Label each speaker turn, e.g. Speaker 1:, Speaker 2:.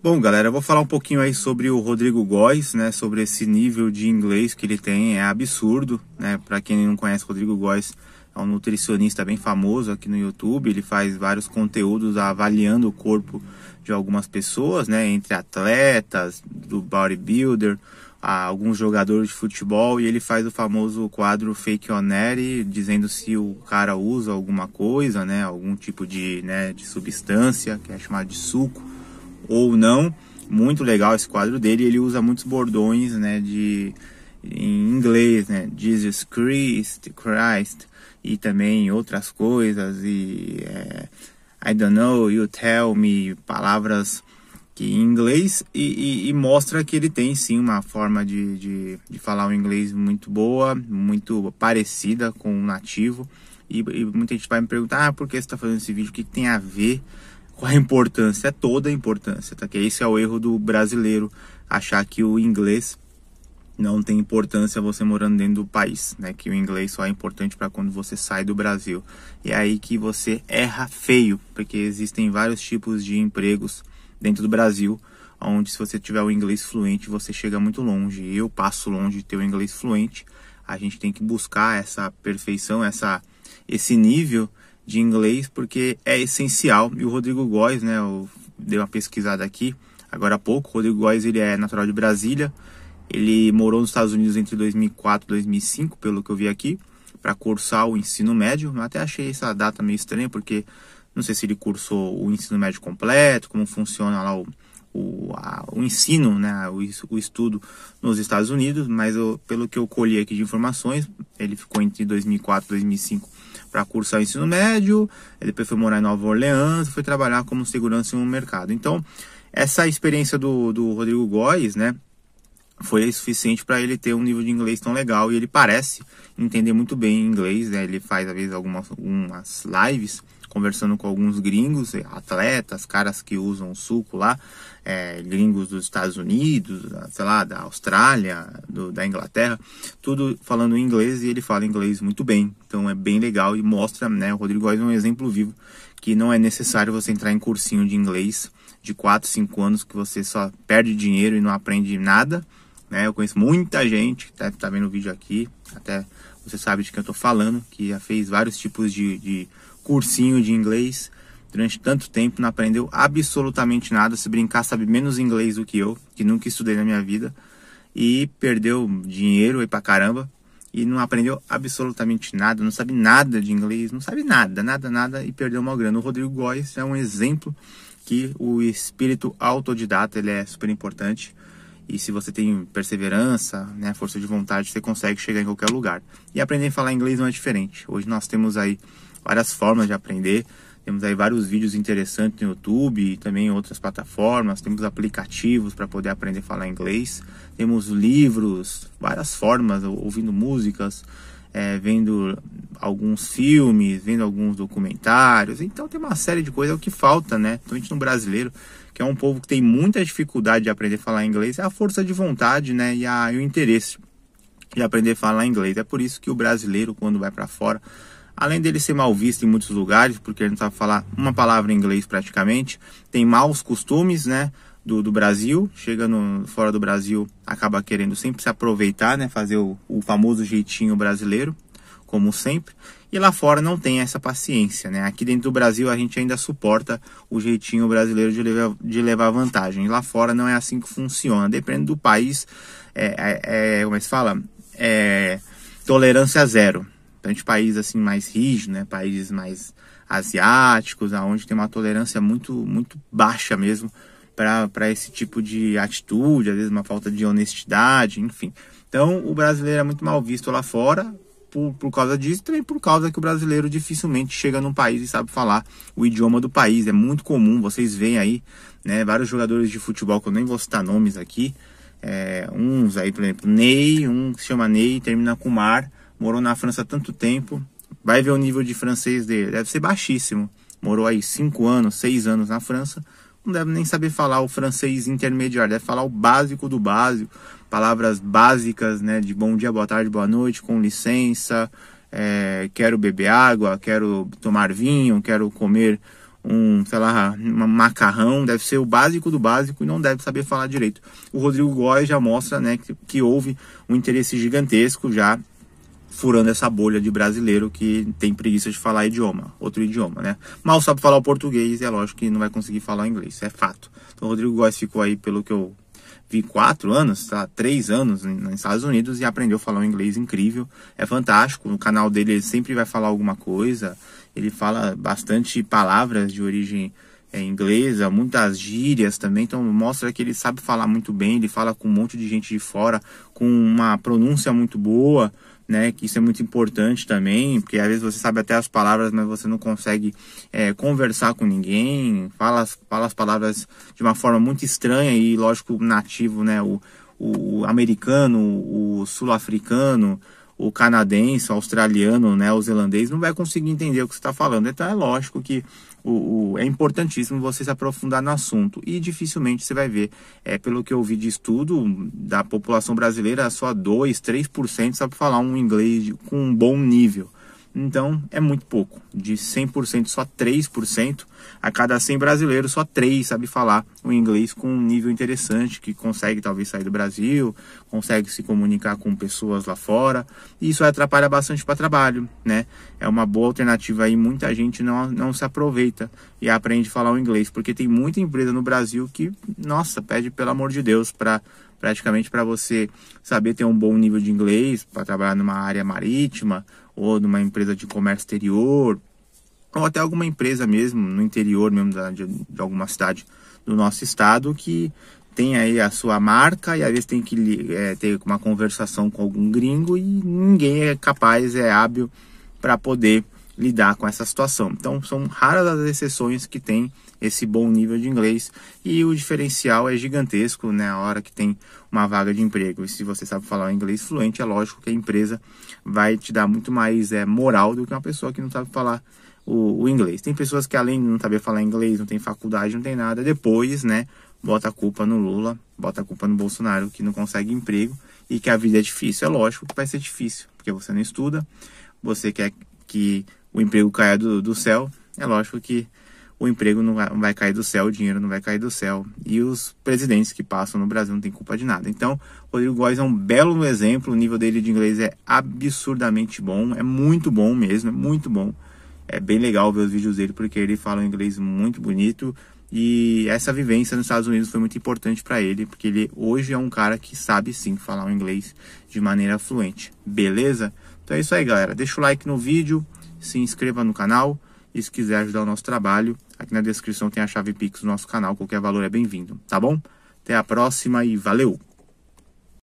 Speaker 1: Bom, galera, eu vou falar um pouquinho aí sobre o Rodrigo Góes, né? Sobre esse nível de inglês que ele tem, é absurdo, né? Para quem não conhece, Rodrigo Góes é um nutricionista bem famoso aqui no YouTube. Ele faz vários conteúdos avaliando o corpo de algumas pessoas, né? Entre atletas, do bodybuilder, alguns jogadores de futebol. E ele faz o famoso quadro Fake oneri dizendo se o cara usa alguma coisa, né? Algum tipo de, né, de substância, que é chamado de suco ou não. Muito legal esse quadro dele. Ele usa muitos bordões, né? De em inglês, né? Jesus Christ, Christ e também outras coisas e é, I don't know, you tell me, palavras que em inglês e, e, e, mostra que ele tem sim uma forma de, de, de falar o inglês muito boa, muito parecida com o nativo. E, e, muita gente vai me perguntar ah, por que você está fazendo esse vídeo, o que, que tem a ver qual a importância, é toda a importância, tá? Que esse é o erro do brasileiro, achar que o inglês não tem importância você morando dentro do país, né? Que o inglês só é importante para quando você sai do Brasil. E é aí que você erra feio, porque existem vários tipos de empregos dentro do Brasil, onde se você tiver o inglês fluente, você chega muito longe. Eu passo longe de ter o inglês fluente. A gente tem que buscar essa perfeição, essa esse nível de inglês, porque é essencial. E o Rodrigo Góes, né, eu dei uma pesquisada aqui agora há pouco, o Rodrigo Góes ele é natural de Brasília, ele morou nos Estados Unidos entre 2004 e 2005, pelo que eu vi aqui, para cursar o ensino médio. Eu até achei essa data meio estranha, porque não sei se ele cursou o ensino médio completo, como funciona lá o, o, a, o ensino, né, o, o, estudo nos Estados Unidos, mas eu, pelo que eu colhi aqui de informações, ele ficou entre 2004 e 2005 para cursar o ensino médio, ele depois foi morar em Nova Orleans, foi trabalhar como segurança em um mercado. Então, essa experiência do, do Rodrigo Góes, né, foi suficiente para ele ter um nível de inglês tão legal e ele parece entender muito bem inglês, né? Ele faz às vezes algumas, algumas lives conversando com alguns gringos, eh, atletas, caras que usam suco lá, é, gringos dos Estados Unidos, sei lá, da Austrália, do, da Inglaterra, tudo falando inglês e ele fala inglês muito bem. Então é bem legal e mostra, né? O Rodrigo Góes é um exemplo vivo que não é necessário você entrar em cursinho de inglês de 4, 5 anos que você só perde dinheiro e não aprende nada. Né? Eu conheço muita gente, tá, tá vendo o vídeo aqui, até você sabe de quem eu tô falando, que já fez vários tipos de, de cursinho de inglês durante tanto tempo, não aprendeu absolutamente nada. Se brincar, sabe menos inglês do que eu, que nunca estudei na minha vida. E perdeu dinheiro e pra caramba. E não aprendeu absolutamente nada, não sabe nada de inglês, não sabe nada, nada, nada. E perdeu uma grana. O Rodrigo Góes é um exemplo que o espírito autodidata ele é super importante. E se você tem perseverança, né, força de vontade, você consegue chegar em qualquer lugar. E aprender a falar inglês não é diferente. Hoje nós temos aí várias formas de aprender. Temos aí vários vídeos interessantes no YouTube e também em outras plataformas. Temos aplicativos para poder aprender a falar inglês. Temos livros, várias formas, ouvindo músicas, é, vendo alguns filmes, vendo alguns documentários. Então tem uma série de coisas. É o que falta, né? Principalmente no brasileiro, que é um povo que tem muita dificuldade de aprender a falar inglês. É a força de vontade, né? E, a, e o interesse de aprender a falar inglês. É por isso que o brasileiro, quando vai para fora, Além dele ser mal visto em muitos lugares, porque ele não sabe falar uma palavra em inglês praticamente, tem maus costumes, né? Do, do Brasil, chega no, fora do Brasil, acaba querendo sempre se aproveitar, né? Fazer o, o famoso jeitinho brasileiro, como sempre. E lá fora não tem essa paciência, né? Aqui dentro do Brasil a gente ainda suporta o jeitinho brasileiro de levar, de levar vantagem. Lá fora não é assim que funciona. Depende do país, é, é, é como é que se fala? É, tolerância zero tanto de países assim mais rígidos, né, países mais asiáticos, aonde tem uma tolerância muito muito baixa mesmo para esse tipo de atitude, às vezes uma falta de honestidade, enfim. Então, o brasileiro é muito mal visto lá fora por, por causa disso, e também por causa que o brasileiro dificilmente chega num país e sabe falar o idioma do país. É muito comum, vocês veem aí, né, vários jogadores de futebol, que eu nem vou citar nomes aqui, é, uns aí, por exemplo, Ney, um que se chama Ney, termina com Mar, morou na França tanto tempo, vai ver o nível de francês dele, deve ser baixíssimo. Morou aí 5 anos, 6 anos na França, não deve nem saber falar o francês intermediário, deve falar o básico do básico, palavras básicas, né, de bom dia, boa tarde, boa noite, com licença, é, quero beber água, quero tomar vinho, quero comer um, sei lá, um macarrão, deve ser o básico do básico e não deve saber falar direito. O Rodrigo Góes já mostra, né, que, que houve um interesse gigantesco já furando essa bolha de brasileiro que tem preguiça de falar idioma, outro idioma, né? Mal sabe falar o português e é lógico que não vai conseguir falar o inglês, é fato. Então o Rodrigo Góes ficou aí, pelo que eu vi, quatro anos, tá? Três anos nos Estados Unidos e aprendeu a falar um inglês incrível, é fantástico. No canal dele ele sempre vai falar alguma coisa, ele fala bastante palavras de origem é, inglesa, muitas gírias também, então mostra que ele sabe falar muito bem, ele fala com um monte de gente de fora, com uma pronúncia muito boa, né? Que isso é muito importante também, porque às vezes você sabe até as palavras, mas você não consegue é, conversar com ninguém, fala, fala as palavras de uma forma muito estranha e, lógico, nativo, né? O, o americano, o sul-africano, o canadense, o australiano, né, o zelandês não vai conseguir entender o que você está falando. Então é lógico que o, o, é importantíssimo você se aprofundar no assunto e dificilmente você vai ver. É, pelo que eu vi de estudo, da população brasileira, só 2, 3% sabe falar um inglês com um bom nível. Então é muito pouco. De 100%, só 3%. A cada 100 brasileiros, só 3 sabe falar o inglês com um nível interessante, que consegue talvez sair do Brasil, consegue se comunicar com pessoas lá fora. E isso atrapalha bastante para trabalho, né? É uma boa alternativa aí. Muita gente não, não se aproveita e aprende a falar o inglês, porque tem muita empresa no Brasil que, nossa, pede pelo amor de Deus para praticamente para você saber ter um bom nível de inglês para trabalhar numa área marítima ou numa empresa de comércio exterior ou até alguma empresa mesmo no interior mesmo da, de, de alguma cidade do nosso estado que tem aí a sua marca e às vezes tem que é, ter uma conversação com algum gringo e ninguém é capaz, é hábil para poder lidar com essa situação. Então, são raras as exceções que tem esse bom nível de inglês e o diferencial é gigantesco na né, hora que tem uma vaga de emprego. E se você sabe falar inglês fluente, é lógico que a empresa vai te dar muito mais é, moral do que uma pessoa que não sabe falar o, o, inglês. Tem pessoas que além de não saber falar inglês, não tem faculdade, não tem nada, depois, né, bota a culpa no Lula, bota a culpa no Bolsonaro que não consegue emprego e que a vida é difícil. É lógico que vai ser difícil, porque você não estuda, você quer que o emprego caia do, do céu, é lógico que o emprego não vai, não vai, cair do céu, o dinheiro não vai cair do céu. E os presidentes que passam no Brasil não têm culpa de nada. Então, Rodrigo Góes é um belo exemplo, o nível dele de inglês é absurdamente bom, é muito bom mesmo, é muito bom. É bem legal ver os vídeos dele, porque ele fala um inglês muito bonito. E essa vivência nos Estados Unidos foi muito importante para ele, porque ele hoje é um cara que sabe sim falar o inglês de maneira fluente. Beleza? Então é isso aí, galera. Deixa o like no vídeo se inscreva no canal e se quiser ajudar o nosso trabalho, aqui na descrição tem a chave Pix do nosso canal, qualquer valor é bem-vindo, tá bom? Até a próxima e valeu!